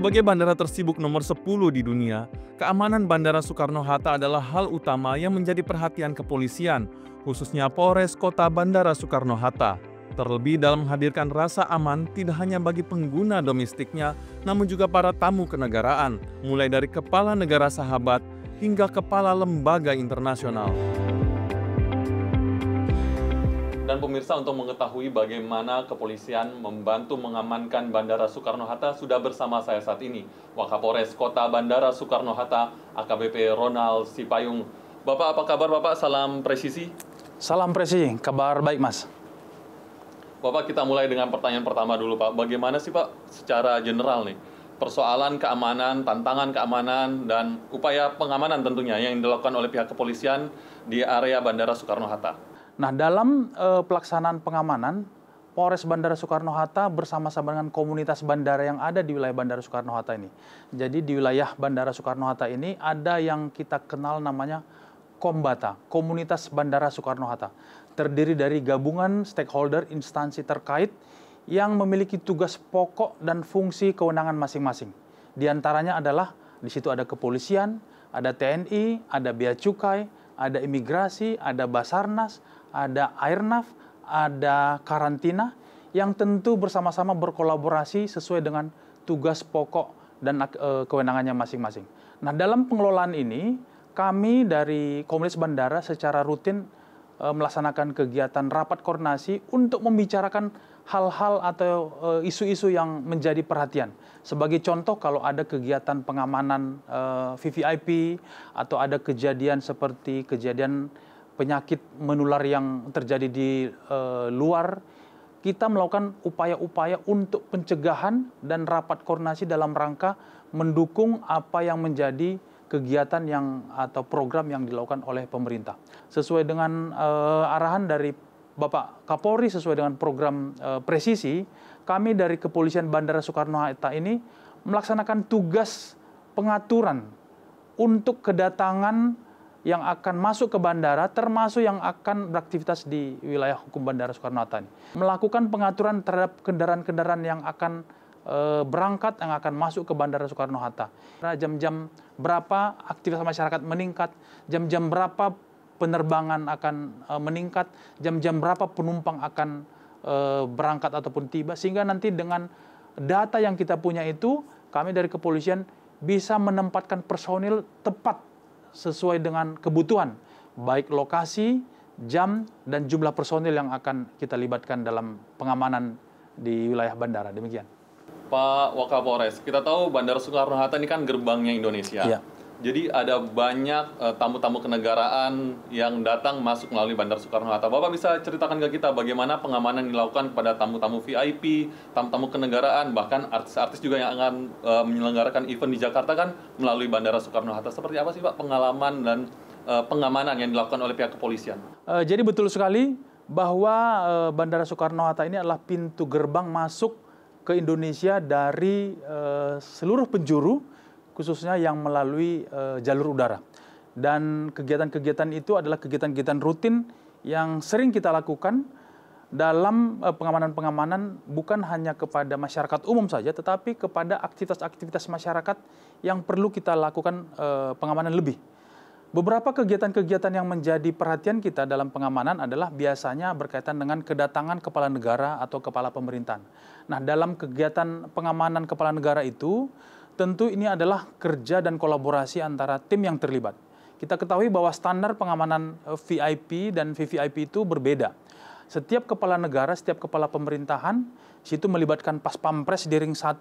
Sebagai bandara tersibuk nomor 10 di dunia, keamanan Bandara Soekarno-Hatta adalah hal utama yang menjadi perhatian kepolisian, khususnya Polres Kota Bandara Soekarno-Hatta. Terlebih dalam menghadirkan rasa aman tidak hanya bagi pengguna domestiknya, namun juga para tamu kenegaraan, mulai dari kepala negara sahabat hingga kepala lembaga internasional. Dan pemirsa untuk mengetahui bagaimana kepolisian membantu mengamankan Bandara Soekarno-Hatta sudah bersama saya saat ini. Wakapolres Kota Bandara Soekarno-Hatta AKBP Ronald Sipayung. Bapak apa kabar Bapak? Salam presisi. Salam presisi, kabar baik Mas. Bapak kita mulai dengan pertanyaan pertama dulu Pak. Bagaimana sih Pak secara general nih persoalan keamanan, tantangan keamanan, dan upaya pengamanan tentunya yang dilakukan oleh pihak kepolisian di area Bandara Soekarno-Hatta. Nah, dalam uh, pelaksanaan pengamanan, Polres Bandara Soekarno-Hatta bersama-sama dengan komunitas bandara yang ada di wilayah Bandara Soekarno-Hatta ini. Jadi di wilayah Bandara Soekarno-Hatta ini ada yang kita kenal namanya Kombata, Komunitas Bandara Soekarno-Hatta. Terdiri dari gabungan stakeholder instansi terkait yang memiliki tugas pokok dan fungsi kewenangan masing-masing. Di antaranya adalah di situ ada kepolisian, ada TNI, ada bea cukai, ada imigrasi, ada Basarnas, ada Airnav, ada karantina yang tentu bersama-sama berkolaborasi sesuai dengan tugas pokok dan e, kewenangannya masing-masing. Nah, dalam pengelolaan ini kami dari Komunitas Bandara secara rutin e, melaksanakan kegiatan rapat koordinasi untuk membicarakan hal-hal atau e, isu-isu yang menjadi perhatian. Sebagai contoh kalau ada kegiatan pengamanan VVIP atau ada kejadian seperti kejadian penyakit menular yang terjadi di uh, luar, kita melakukan upaya-upaya untuk pencegahan dan rapat koordinasi dalam rangka mendukung apa yang menjadi kegiatan yang atau program yang dilakukan oleh pemerintah. Sesuai dengan uh, arahan dari Bapak Kapolri sesuai dengan program uh, presisi, kami dari Kepolisian Bandara Soekarno-Hatta ini melaksanakan tugas pengaturan untuk kedatangan yang akan masuk ke bandara, termasuk yang akan beraktivitas di wilayah hukum Bandara Soekarno-Hatta. Melakukan pengaturan terhadap kendaraan-kendaraan yang akan e, berangkat, yang akan masuk ke Bandara Soekarno-Hatta. Jam-jam berapa aktivitas masyarakat meningkat, jam-jam berapa penerbangan akan e, meningkat, jam-jam berapa penumpang akan e, berangkat ataupun tiba, sehingga nanti dengan data yang kita punya itu, kami dari kepolisian bisa menempatkan personil tepat sesuai dengan kebutuhan, baik lokasi, jam, dan jumlah personil yang akan kita libatkan dalam pengamanan di wilayah bandara. Demikian. Pak Wakapolres, kita tahu Bandara Soekarno-Hatta ini kan gerbangnya Indonesia. Iya. Jadi ada banyak tamu eh, tamu-tamu kenegaraan yang datang masuk melalui Bandar Soekarno-Hatta. Bapak bisa ceritakan ke kita bagaimana pengamanan yang dilakukan kepada tamu-tamu VIP, tamu-tamu kenegaraan, bahkan artis-artis juga yang akan uh, menyelenggarakan event di Jakarta kan melalui Bandara Soekarno-Hatta. Seperti apa sih Pak pengalaman dan uh, pengamanan yang dilakukan oleh pihak kepolisian? Uh, jadi betul sekali bahwa uh, Bandara Soekarno-Hatta ini adalah pintu gerbang masuk ke Indonesia dari uh, seluruh penjuru khususnya yang melalui uh, jalur udara. Dan kegiatan-kegiatan itu adalah kegiatan-kegiatan rutin yang sering kita lakukan dalam eh, pengamanan-pengamanan bukan hanya kepada masyarakat umum saja, tetapi kepada aktivitas-aktivitas masyarakat yang perlu kita lakukan eh, pengamanan lebih. Beberapa kegiatan-kegiatan yang menjadi perhatian kita dalam pengamanan adalah biasanya berkaitan dengan kedatangan kepala negara atau kepala pemerintahan. Nah, dalam kegiatan pengamanan kepala negara itu, Tentu ini adalah kerja dan kolaborasi antara tim yang terlibat. Kita ketahui bahwa standar pengamanan eh, VIP dan VVIP itu berbeda. Setiap kepala negara, setiap kepala pemerintahan, situ melibatkan pas pampres di ring 1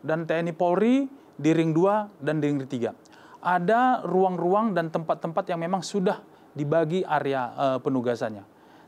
dan TNI Polri di ring 2 dan di ring 3. Ada ruang-ruang dan tempat-tempat yang memang sudah dibagi area e, penugasannya.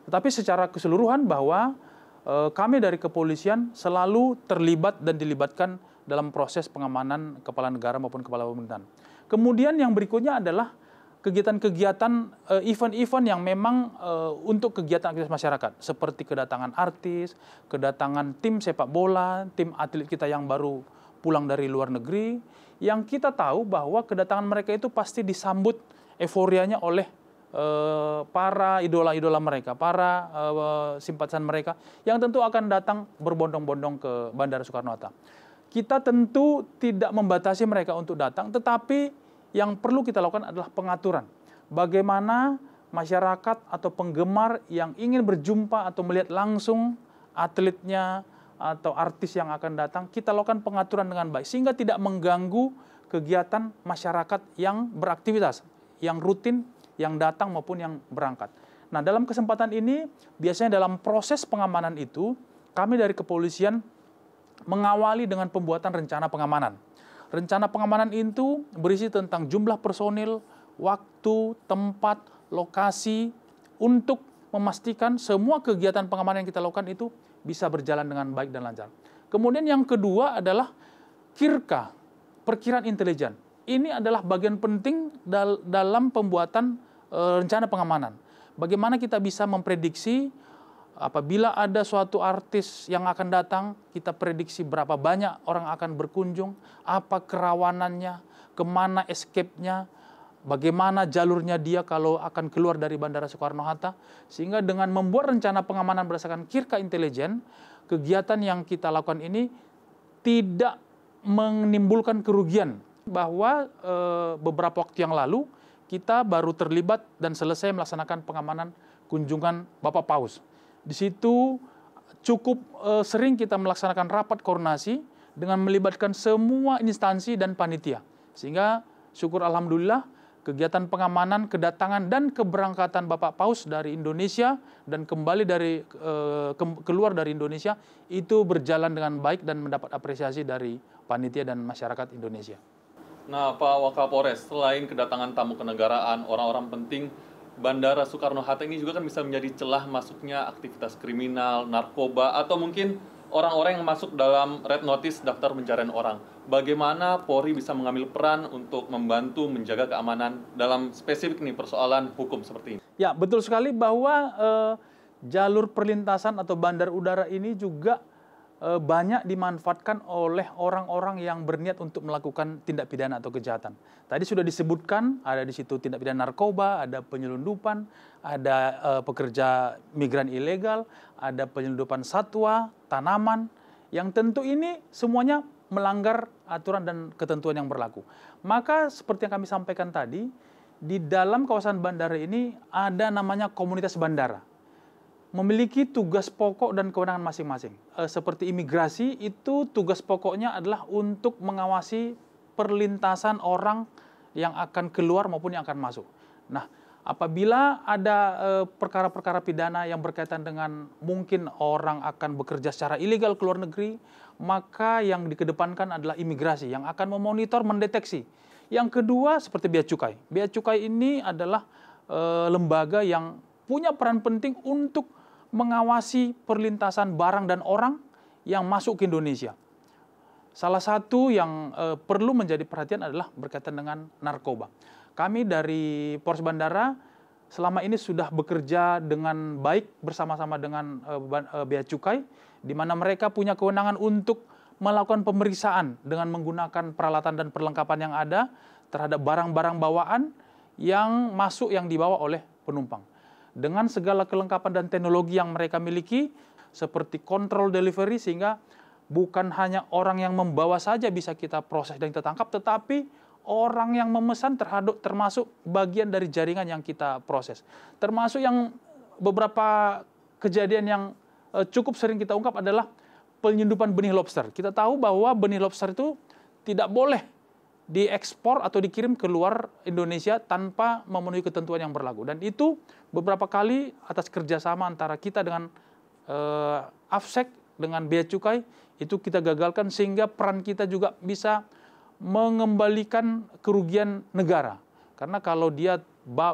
Tetapi secara keseluruhan bahwa e, kami dari kepolisian selalu terlibat dan dilibatkan dalam proses pengamanan kepala negara maupun kepala pemerintahan. Kemudian yang berikutnya adalah kegiatan-kegiatan eh, event-event yang memang eh, untuk kegiatan aktivitas masyarakat seperti kedatangan artis, kedatangan tim sepak bola, tim atlet kita yang baru pulang dari luar negeri yang kita tahu bahwa kedatangan mereka itu pasti disambut euforianya oleh eh, para idola-idola mereka, para simpatisan mereka yang tentu akan datang berbondong-bondong ke Bandara Soekarno-Hatta kita tentu tidak membatasi mereka untuk datang, tetapi yang perlu kita lakukan adalah pengaturan. Bagaimana masyarakat atau penggemar yang ingin berjumpa atau melihat langsung atletnya atau artis yang akan datang, kita lakukan pengaturan dengan baik sehingga tidak mengganggu kegiatan masyarakat yang beraktivitas, yang rutin, yang datang maupun yang berangkat. Nah, dalam kesempatan ini biasanya dalam proses pengamanan itu kami dari kepolisian mengawali dengan pembuatan rencana pengamanan. Rencana pengamanan itu berisi tentang jumlah personil, waktu, tempat, lokasi untuk memastikan semua kegiatan pengamanan yang kita lakukan itu bisa berjalan dengan baik dan lancar. Kemudian yang kedua adalah kirka, perkiraan intelijen. Ini adalah bagian penting dal dalam pembuatan e, rencana pengamanan. Bagaimana kita bisa memprediksi Apabila ada suatu artis yang akan datang, kita prediksi berapa banyak orang akan berkunjung, apa kerawanannya, kemana escape-nya, bagaimana jalurnya dia kalau akan keluar dari Bandara Soekarno-Hatta. Sehingga dengan membuat rencana pengamanan berdasarkan kirka intelijen, kegiatan yang kita lakukan ini tidak menimbulkan kerugian. Bahwa e, beberapa waktu yang lalu, kita baru terlibat dan selesai melaksanakan pengamanan kunjungan Bapak Paus. Di situ cukup uh, sering kita melaksanakan rapat koordinasi dengan melibatkan semua instansi dan panitia. Sehingga syukur alhamdulillah kegiatan pengamanan, kedatangan dan keberangkatan Bapak Paus dari Indonesia dan kembali dari uh, eh, ke, keluar dari Indonesia itu berjalan dengan baik dan mendapat apresiasi dari panitia dan masyarakat Indonesia. Nah, Pak Wakapolres, selain kedatangan tamu kenegaraan, orang-orang penting Bandara Soekarno-Hatta ini juga kan bisa menjadi celah masuknya aktivitas kriminal, narkoba, atau mungkin orang-orang yang masuk dalam red notice daftar pencarian orang. Bagaimana Polri bisa mengambil peran untuk membantu menjaga keamanan dalam spesifik nih persoalan hukum seperti ini? Ya, betul sekali bahwa e, jalur perlintasan atau bandar udara ini juga Eh, banyak dimanfaatkan oleh orang-orang yang berniat untuk melakukan tindak pidana atau kejahatan. Tadi sudah disebutkan ada di situ tindak pidana narkoba, ada penyelundupan, ada uh, pekerja migran ilegal, ada penyelundupan satwa, tanaman yang tentu ini semuanya melanggar aturan dan ketentuan yang berlaku. Maka seperti yang kami sampaikan tadi, di dalam kawasan bandara ini ada namanya komunitas bandara memiliki tugas pokok dan kewenangan masing-masing. E, seperti imigrasi itu tugas pokoknya adalah untuk mengawasi perlintasan orang yang akan keluar maupun yang akan masuk. Nah, apabila ada eh, perkara-perkara pidana yang berkaitan dengan mungkin orang akan bekerja secara ilegal ke luar negeri, maka yang dikedepankan adalah imigrasi yang akan memonitor, mendeteksi. Yang kedua seperti bea cukai. Bea cukai ini adalah eh, lembaga yang punya peran penting untuk mengawasi perlintasan barang dan orang yang masuk ke Indonesia. Salah satu yang e, perlu menjadi perhatian adalah berkaitan dengan narkoba. Kami dari Polres Bandara selama ini sudah bekerja dengan baik bersama-sama dengan e, e, Bea Cukai, di mana mereka punya kewenangan untuk melakukan pemeriksaan dengan menggunakan peralatan dan perlengkapan yang ada terhadap barang-barang bawaan yang masuk yang dibawa oleh penumpang dengan segala kelengkapan dan teknologi yang mereka miliki seperti control delivery sehingga bukan hanya orang yang membawa saja bisa kita proses dan kita tangkap tetapi orang yang memesan terhadap termasuk bagian dari jaringan yang kita proses termasuk yang beberapa kejadian yang eh, cukup sering kita ungkap adalah penyundupan benih lobster kita tahu bahwa benih lobster itu tidak boleh diekspor atau dikirim ke luar Indonesia tanpa memenuhi ketentuan yang berlaku. Dan itu beberapa kali atas kerjasama antara kita dengan uh, AFSEC, dengan Bea Cukai, itu kita gagalkan sehingga peran kita juga bisa mengembalikan kerugian negara. Karena kalau dia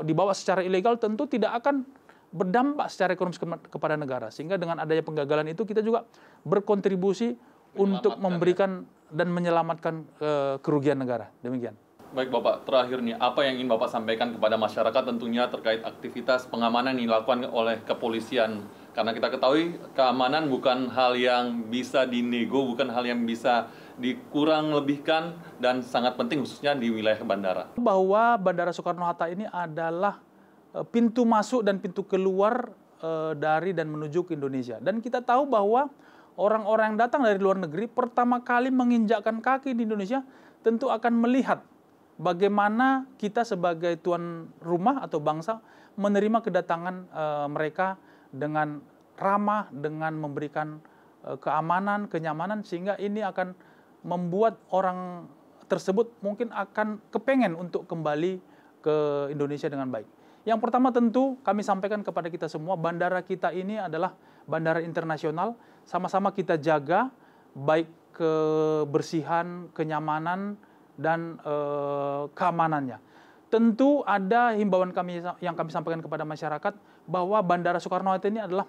dibawa secara ilegal tentu tidak akan berdampak secara ekonomis kepada negara. Sehingga dengan adanya penggagalan itu kita juga berkontribusi untuk ya. memberikan dan menyelamatkan uh, kerugian negara. Demikian. Baik Bapak, terakhir nih, apa yang ingin Bapak sampaikan kepada masyarakat tentunya terkait aktivitas pengamanan yang dilakukan oleh kepolisian? Karena kita ketahui keamanan bukan hal yang bisa dinego, bukan hal yang bisa dikurang lebihkan dan sangat penting khususnya di wilayah bandara. Bahwa Bandara Soekarno-Hatta ini adalah e, pintu masuk dan pintu keluar e, dari dan menuju ke Indonesia. Dan kita tahu bahwa orang-orang yang datang dari luar negeri pertama kali menginjakkan kaki di Indonesia tentu akan melihat bagaimana kita sebagai tuan rumah atau bangsa menerima kedatangan e, mereka dengan ramah, dengan memberikan e, keamanan, kenyamanan sehingga ini akan membuat orang tersebut mungkin akan kepengen untuk kembali ke Indonesia dengan baik. Yang pertama tentu kami sampaikan kepada kita semua bandara kita ini adalah bandara internasional sama-sama kita jaga baik kebersihan, kenyamanan dan e, keamanannya. Tentu ada himbauan kami yang kami sampaikan kepada masyarakat bahwa Bandara Soekarno-Hatta ini adalah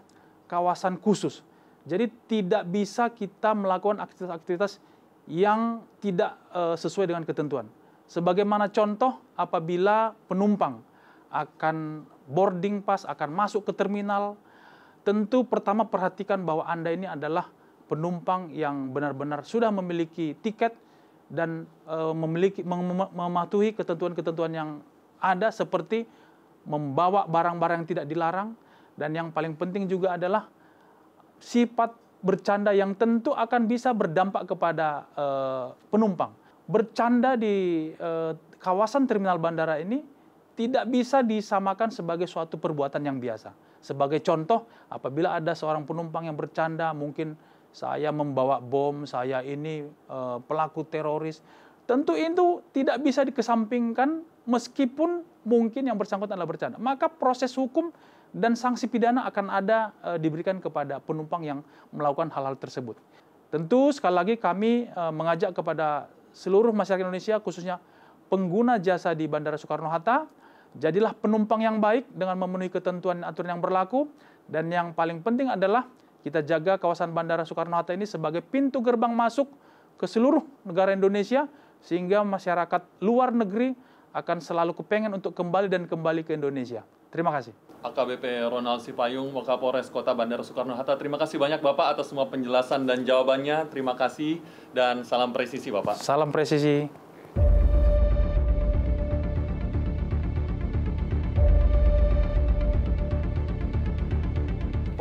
kawasan khusus. Jadi tidak bisa kita melakukan aktivitas-aktivitas yang tidak e, sesuai dengan ketentuan. Sebagaimana contoh apabila penumpang akan boarding pass, akan masuk ke terminal, tentu pertama perhatikan bahwa Anda ini adalah penumpang yang benar-benar sudah memiliki tiket dan e, memiliki mem mematuhi ketentuan-ketentuan yang ada seperti membawa barang-barang yang tidak dilarang dan yang paling penting juga adalah sifat bercanda yang tentu akan bisa berdampak kepada e, penumpang. Bercanda di e, kawasan terminal bandara ini tidak bisa disamakan sebagai suatu perbuatan yang biasa sebagai contoh, apabila ada seorang penumpang yang bercanda, mungkin saya membawa bom, saya ini e, pelaku teroris, tentu itu tidak bisa dikesampingkan meskipun mungkin yang bersangkutan adalah bercanda. Maka proses hukum dan sanksi pidana akan ada e, diberikan kepada penumpang yang melakukan hal-hal tersebut. Tentu sekali lagi kami e, mengajak kepada seluruh masyarakat Indonesia khususnya pengguna jasa di Bandara Soekarno-Hatta Jadilah penumpang yang baik dengan memenuhi ketentuan dan aturan yang berlaku. Dan yang paling penting adalah kita jaga kawasan Bandara Soekarno-Hatta ini sebagai pintu gerbang masuk ke seluruh negara Indonesia sehingga masyarakat luar negeri akan selalu kepengen untuk kembali dan kembali ke Indonesia. Terima kasih. AKBP Ronald Sipayung, Wakapolres Kota Bandara Soekarno-Hatta. Terima kasih banyak Bapak atas semua penjelasan dan jawabannya. Terima kasih dan salam presisi Bapak. Salam presisi.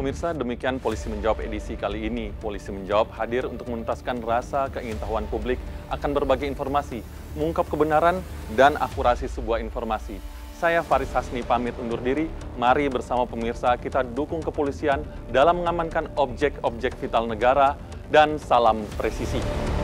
pemirsa, demikian Polisi Menjawab edisi kali ini. Polisi Menjawab hadir untuk menuntaskan rasa keingintahuan publik akan berbagai informasi, mengungkap kebenaran dan akurasi sebuah informasi. Saya Faris Hasni pamit undur diri. Mari bersama pemirsa kita dukung kepolisian dalam mengamankan objek-objek vital negara dan salam presisi.